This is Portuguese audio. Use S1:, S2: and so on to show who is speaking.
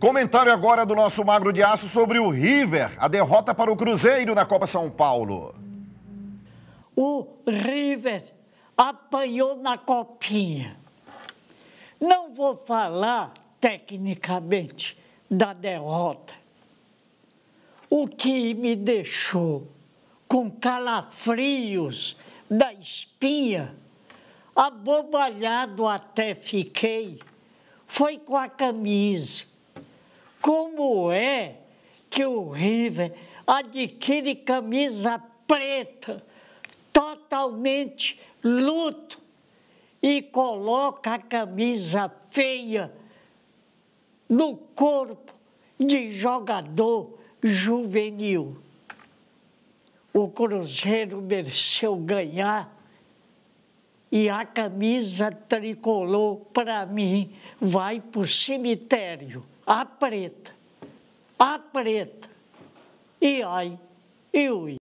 S1: Comentário agora do nosso magro de aço sobre o River, a derrota para o Cruzeiro na Copa São Paulo.
S2: O River apanhou na copinha. Não vou falar tecnicamente da derrota. O que me deixou com calafrios da espinha, abobalhado até fiquei, foi com a camisa como é que o River adquire camisa preta, totalmente luto, e coloca a camisa feia no corpo de jogador juvenil. O Cruzeiro mereceu ganhar e a camisa tricolor, para mim, vai para o cemitério, a preta, a preta. E ai, e ui.